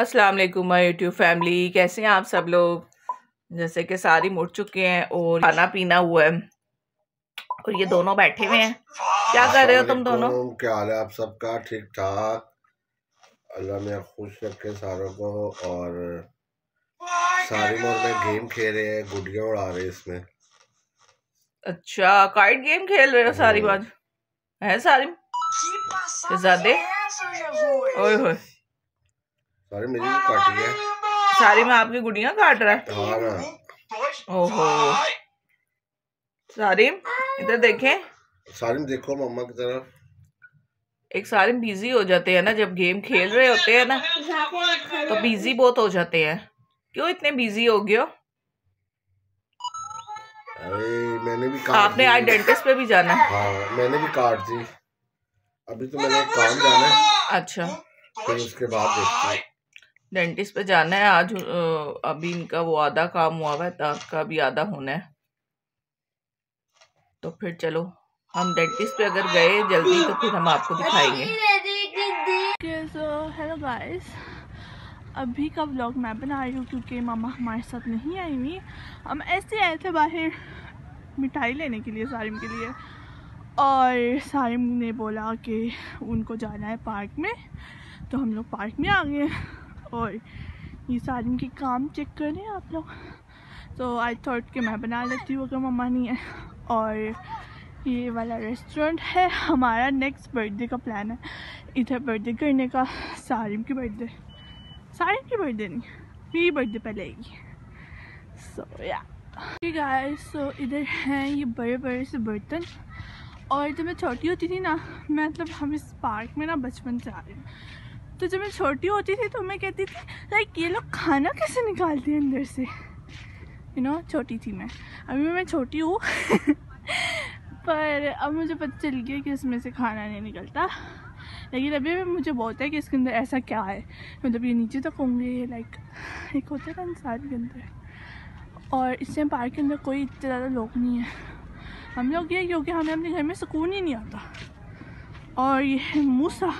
अस्सलाम वालेकुम my YouTube family कैसे हैं आप सब लोग जैसे कि सारी मुड़ चुके हैं और खाना पीना हुआ है और ये दोनों बैठे हुए हैं क्या कर रहे हो तुम दोनों क्या हाल है आप सबका ठीक ठाक अल्लाह में खुश रखे सारों को और सारी मोर में गेम खेल रहे हैं गुड़िया उड़ा रहे हैं इसमें अच्छा कार्ड गेम खेल रहे हो सारी हाँ। बाज है सारी ज्यादा ओए होए सारी मेरी भी काट रही है सारी में आपकी गुड़िया काट रहा है हाँ ना ओहो सारी इधर देखें सारिम देखो मम्मा की तरफ एक सारे बिजी हो जाते हैं ना जब गेम खेल रहे होते हैं ना तो बिजी बहुत हो जाते हैं क्यों इतने बिजी हो गए अरे मैंने भी काट आपने आज डेंटिस्ट पे भी जाना है हाँ मैंने भी काट दी अभी तो मैंने काम जाना है अच्छा फिर उसके बाद देखते हैं डेंटिस्ट पे जाना है आज अभी इनका वो आधा काम हुआ है दांत का भी आधा होना है तो फिर चलो हम डेंटिस्ट पे अगर गए जल्दी तो फिर हम आपको दिखाएंगे हेलो गाइस अभी का व्लॉग मैं बना रही हूँ क्योंकि मामा हमारे साथ नहीं आई हुई हम ऐसे आए थे बाहर मिठाई लेने के लिए सारिम के लिए और सारिम ने बोला कि उनको जाना है पार्क में तो हम लोग पार्क में आ गए और ये सारी के काम चेक कर रहे हैं आप लोग तो आई थॉट कि मैं बना लेती हूँ अगर मम्मा नहीं है और ये वाला रेस्टोरेंट है हमारा नेक्स्ट बर्थडे का प्लान है इधर बर्थडे करने का सारिम की बर्थडे सारिम की बर्थडे नहीं मेरी बर्थडे पहले आएगी सो या सो इधर हैं ये बड़े बड़े से बर्तन और जब मैं छोटी होती थी ना मैं मतलब हम इस पार्क में ना बचपन से आ रही हूँ तो जब मैं छोटी होती थी तो मैं कहती थी लाइक ये लोग खाना कैसे निकालते हैं अंदर से यू नो छोटी थी मैं अभी मैं छोटी हूँ पर अब मुझे पता चल गया कि इसमें से खाना नहीं निकलता लेकिन अभी भी मुझे बहुत है कि इसके अंदर ऐसा क्या है मतलब ये नीचे तक होंगे लाइक एक होता है इंसान के अंदर और इस टाइम पार्क के अंदर कोई इतने ज़्यादा लोग नहीं है हम लोग ये क्योंकि हमें अपने घर में सुकून ही नहीं आता और ये है मूसा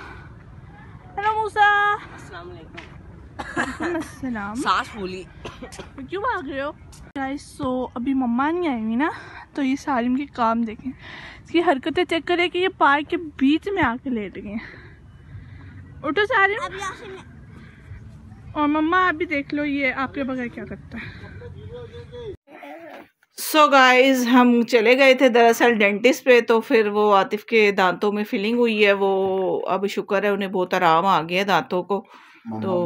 हेलो मूसा अस्सलाम वालेकुम सास बोली क्यों भाग रहे हो गाइस सो अभी मम्मा नहीं आई हुई ना तो ये सालिम के काम देखें इसकी हरकतें चेक करें कि ये पार्क के बीच में आके लेट गए उठो सालिम और मम्मा आप भी देख लो ये आपके बगैर क्या करता है सो so गाइस हम चले गए थे दरअसल डेंटिस्ट पे तो फिर वो आतिफ के दांतों में फिलिंग हुई है वो अब शुक्र है उन्हें बहुत आराम आ गया दांतों को तो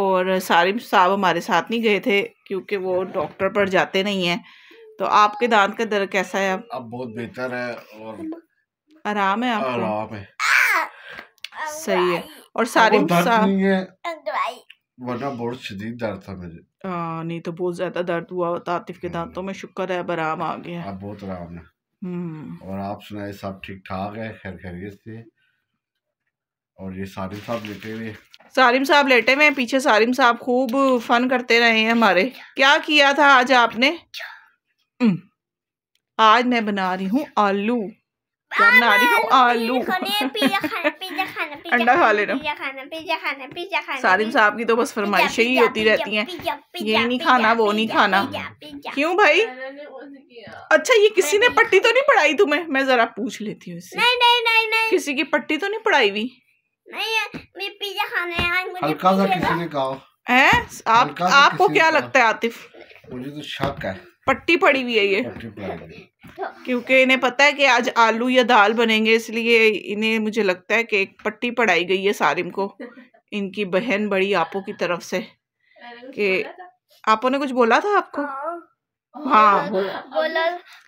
और सारिम साहब हमारे साथ नहीं गए थे क्योंकि वो डॉक्टर पर जाते नहीं है तो आपके दांत का दर्द कैसा है अब अब बहुत बेहतर है और आराम है आपको आराम है सही है और सारिम साहब वरना बहुत शदीद दर्द था मुझे आ, हाँ, नहीं तो बहुत ज्यादा दर्द हुआ तातिफ के दांतों में हम्म। शुक्र है आराम आ गया अब बहुत आराम है हम्म। और आप सुनाए सब ठीक ठाक है खैर खैरियत से और ये सारिम साहब लेटे हुए सारिम साहब लेटे हुए पीछे सारिम साहब खूब फन करते रहे हैं हमारे क्या किया था आज आपने आज मैं बना रही हूँ आलू मैं आ रही हूँ आलू अंडा खा लेना सारे दिन साहब की तो बस फरमाइशें ही होती रहती हैं ये नहीं खाना वो नहीं खाना क्यों भाई अच्छा ये किसी ने पट्टी तो नहीं पढ़ाई तुम्हें मैं जरा पूछ लेती हूँ नहीं नहीं नहीं नहीं किसी की पट्टी तो नहीं पढ़ाई हुई नहीं है आपको क्या लगता है आतिफ मुझे तो शक है पट्टी पड़ी हुई है ये क्योंकि इन्हें पता है कि आज आलू या दाल बनेंगे इसलिए इन्हें मुझे लगता है कि एक पट्टी पढ़ाई गई है सारिम को इनकी बहन बड़ी आपो की तरफ से कि आपो ने कुछ बोला था आपको हाँ, हाँ। बोला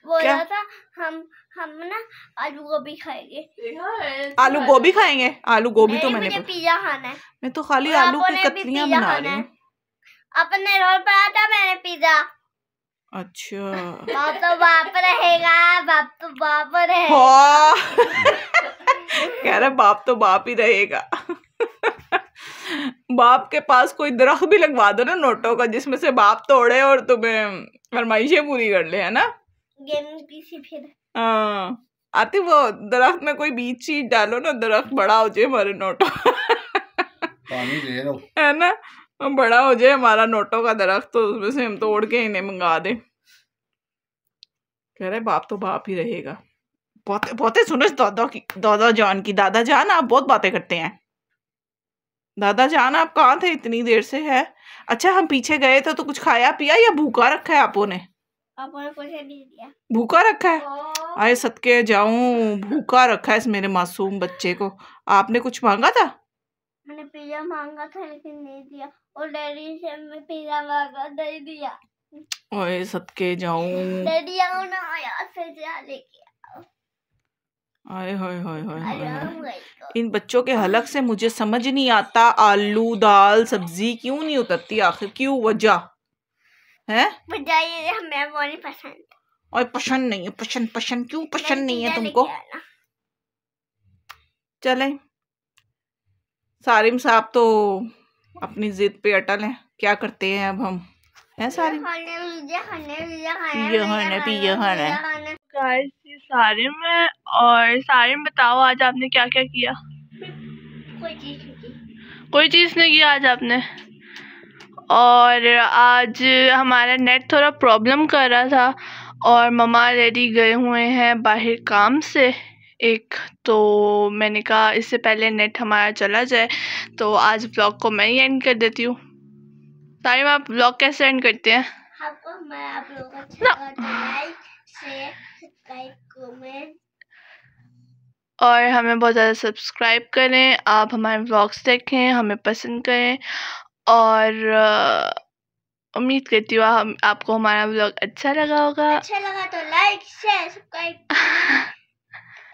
बोला, था हम हम ना आलू गोभी खाएंगे आलू गोभी खाएंगे आलू गोभी तो मैंने पिज्जा खाना है मैं तो खाली आलू की कतलियां बना रही हूँ अपने रोल पर आता मैंने पिज्जा अच्छा बाप तो बाप रहेगा बाप तो बाप रहेगा हाँ। कह रहा बाप तो बाप ही रहेगा बाप के पास कोई दरख्त भी लगवा दो ना नोटों का जिसमें से बाप तोड़े और तुम्हें फरमाइशें पूरी कर ले है ना हाँ आती वो दरख्त में कोई बीज चीज डालो ना दरख्त बड़ा हो जाए हमारे नोटों पानी दे है ना हम बड़ा हो जाए हमारा नोटों का दरख्त तो उसमें से हम तोड़ के इन्हें मंगा दे कह रहे बाप तो बाप ही रहेगा बहुत बहुत सुनो दादा की दादा जान की दादा जान आप बहुत बातें करते हैं दादा जान आप कहाँ थे इतनी देर से है अच्छा हम पीछे गए थे तो कुछ खाया पिया या भूखा रखा है आपो ने भूखा रखा है हाँ। आए सदके जाऊं भूखा रखा है इस मेरे मासूम बच्चे को आपने कुछ मांगा था मैंने पिज्जा मांगा था लेकिन नहीं दिया और डैडी से मैं पिज्जा मंगा दे दिया ओए सदके जाऊं डैडी आओ ना यार फिर जा लेके आए हाय हाय हाय तो। इन बच्चों के हलक से मुझे समझ नहीं आता आलू दाल सब्जी क्यों नहीं उतरती आखिर क्यों वजह है हमें वो नहीं पसंद और पसंद नहीं है पसंद पसंद क्यों पसंद नहीं है तुमको चले सारिम साहब तो अपनी ज़िद पे अटल हैं क्या करते हैं अब हम हैं सारे ये सारे में और सारे में बताओ आज आपने क्या क्या किया कोई चीज़ नहीं किया आज आपने और आज हमारा नेट थोड़ा प्रॉब्लम कर रहा था और ममा रेडी गए हुए हैं बाहर काम से एक तो मैंने कहा इससे पहले नेट हमारा चला जाए तो आज ब्लॉग को मैं ही एंड कर देती हूँ ताइम आप ब्लॉग कैसे एंड करते हैं मैं आप और हमें बहुत ज़्यादा सब्सक्राइब करें आप हमारे ब्लॉग्स देखें हमें पसंद करें और उम्मीद करती हूँ आपको हमारा ब्लॉग अच्छा लगा होगा अच्छा लगा तो लाइक शेयर सब्सक्राइब